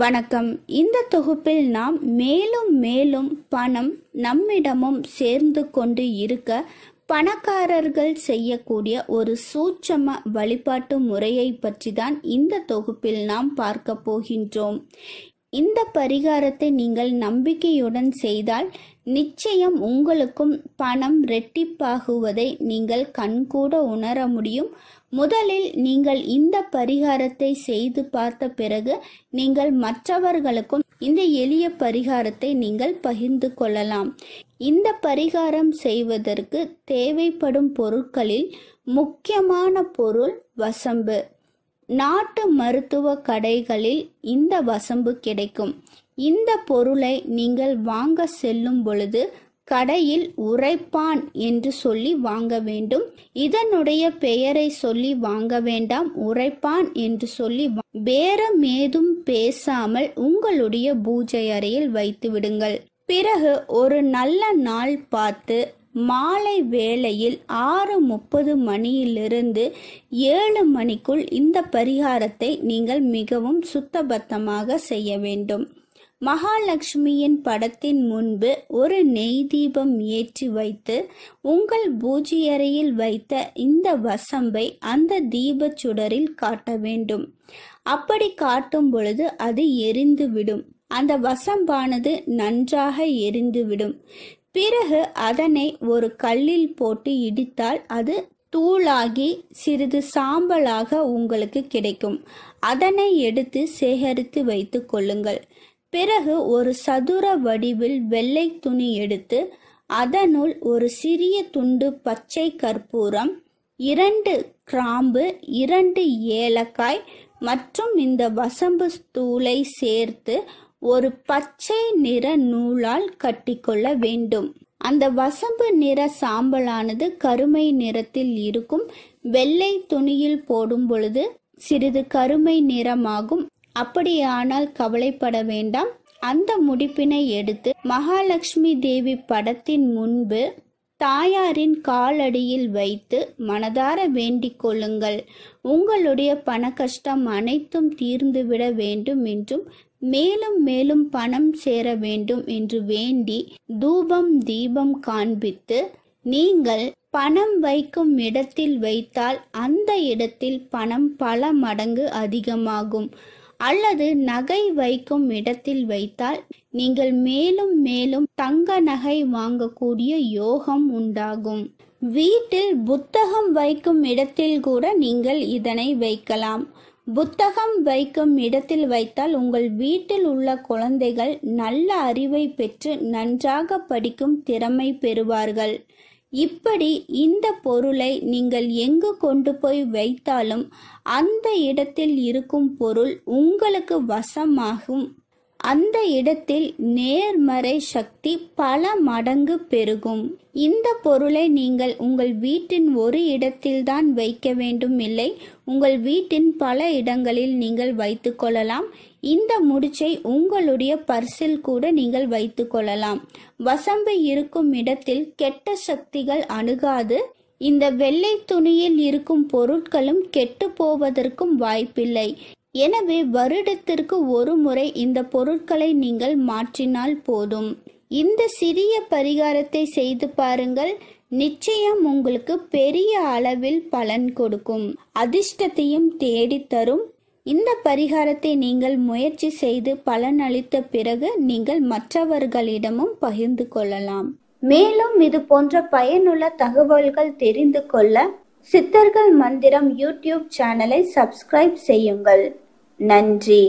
வணக்கம் இந்த தொகுப்பில் நாம் மேலும் மேலும் பணம் நம்மிடமும் சேர்ந்து கொண்டு இருக்க பணக்காரர்கள் செய்யக்கூடிய ஒரு சூட்சம வழிபாட்டு முறையை பற்றி தான் இந்த தொகுப்பில் நாம் பார்க்க போகின்றோம் இந்த பரிகாரத்தை நீங்கள் நம்பிக்கையுடன் செய்தால் நிச்சயம் உங்களுக்கும் பணம் ரெட்டிப்பாகுவதை நீங்கள் கண்கூட உணர முடியும் முதலில் நீங்கள் இந்த பரிகாரத்தை செய்து பார்த்த பிறகு நீங்கள் மற்றவர்களுக்கும் இந்த எளிய பரிகாரத்தை நீங்கள் பகிர்ந்து கொள்ளலாம் இந்த பரிகாரம் செய்வதற்கு தேவைப்படும் பொருட்களில் முக்கியமான பொருள் வசம்பு நாட்டு மருத்துவ கடைகளில் இந்த வசம்பு கிடைக்கும் இந்த பொருளை நீங்கள் வாங்க செல்லும் பொழுது கடையில் உரைப்பான் என்று சொல்லி வாங்க வேண்டும் இதனுடைய பெயரை சொல்லி வாங்க வேண்டாம் உரைப்பான் என்று சொல்லி பேரம் ஏதும் பேசாமல் உங்களுடைய பூஜை அறையில் வைத்து விடுங்கள் பிறகு ஒரு நல்ல நாள் பார்த்து மாலை வேளையில் ஆறு முப்பது மணியிலிருந்து ஏழு மணிக்குள் இந்த பரிகாரத்தை நீங்கள் மிகவும் சுத்தபத்தமாக செய்ய வேண்டும் மகாலட்சுமியின் படத்தின் முன்பு ஒரு நெய் தீபம் ஏற்றி வைத்து உங்கள் பூஜையறையில் வைத்த இந்த வசம்பை அந்த தீபச் சுடரில் காட்ட வேண்டும் அப்படி காட்டும் பொழுது அது எரிந்துவிடும் அந்த வசம்பானது நன்றாக எரிந்துவிடும் பிறகு அதனை ஒரு கல்லில் போட்டு இடித்தால் அது தூளாகி சிறிது சாம்பலாக உங்களுக்கு கிடைக்கும் அதனை எடுத்து சேகரித்து வைத்து கொள்ளுங்கள் பிறகு ஒரு சதுர வடிவில் வெள்ளை துணி எடுத்து அதனுள் ஒரு சிறிய துண்டு பச்சை கற்பூரம் இரண்டு கிராம்பு இரண்டு ஏலக்காய் மற்றும் இந்த வசம்பு தூளை சேர்த்து ஒரு பச்சை நிற நூலால் கட்டிக்கொள்ள வேண்டும் அந்த வசம்பு நிற சாம்பலானது கருமை நிறத்தில் இருக்கும் வெள்ளை துணியில் போடும் பொழுது சிறிது கருமை நிறமாகும் அப்படியானால் கவலைப்பட வேண்டாம் அந்த முடிப்பினை எடுத்து மகாலட்சுமி தேவி படத்தின் முன்பு தாயாரின் காலடியில் வைத்து மனதார வேண்டிக் கொள்ளுங்கள் உங்களுடைய பண கஷ்டம் அனைத்தும் தீர்ந்துவிட வேண்டும் என்றும் மேலும் மேலும் பணம் சேர வேண்டும் என்று வேண்டி தூபம் தீபம் காண்பித்து நீங்கள் பணம் வைக்கும் இடத்தில் வைத்தால் அந்த இடத்தில் பணம் பல மடங்கு அதிகமாகும் அல்லது நகை வைக்கும் இடத்தில் வைத்தால் நீங்கள் மேலும் மேலும் தங்க நகை வாங்கக்கூடிய யோகம் உண்டாகும் வீட்டில் புத்தகம் வைக்கும் இடத்தில் கூட நீங்கள் இதனை வைக்கலாம் புத்தகம் வைக்கும் இடத்தில் வைத்தால் உங்கள் வீட்டில் உள்ள குழந்தைகள் நல்ல அறிவை பெற்று நன்றாக படிக்கும் திறமை பெறுவார்கள் இப்படி இந்த பொருளை நீங்கள் எங்கு கொண்டு போய் வைத்தாலும் அந்த இடத்தில் இருக்கும் பொருள் உங்களுக்கு வசமாகும் அந்த இடத்தில் நேர்மறை சக்தி பல மடங்கு பெருகும் இந்த பொருளை நீங்கள் உங்கள் வீட்டின் ஒரு இடத்தில்தான் வைக்க வேண்டும் இல்லை உங்கள் வீட்டின் பல இடங்களில் நீங்கள் வைத்து கொள்ளலாம் இந்த முடிச்சை உங்களுடைய பர்சில் கூட நீங்கள் வைத்து கொள்ளலாம் வசம்பு இருக்கும் இடத்தில் கெட்ட சக்திகள் அணுகாது இந்த வெள்ளை துணியில் இருக்கும் பொருட்களும் கெட்டு போவதற்கும் வாய்ப்பில்லை எனவே வருடத்திற்கு ஒரு முறை இந்த பொருட்களை நீங்கள் மாற்றினால் போதும் இந்த சிறிய பரிகாரத்தை செய்து பாருங்கள் நிச்சயம் உங்களுக்கு பெரிய அளவில் பலன் கொடுக்கும் அதிர்ஷ்டத்தையும் தேடித்தரும் இந்த பரிகாரத்தை நீங்கள் முயற்சி செய்து பலன் அளித்த பிறகு நீங்கள் மற்றவர்களிடமும் பகிர்ந்து கொள்ளலாம் மேலும் இது போன்ற பயனுள்ள தகவல்கள் தெரிந்து கொள்ள சித்தர்கள் மந்திரம் யூடியூப் சேனலை சப்ஸ்கிரைப் செய்யுங்கள் நன்றி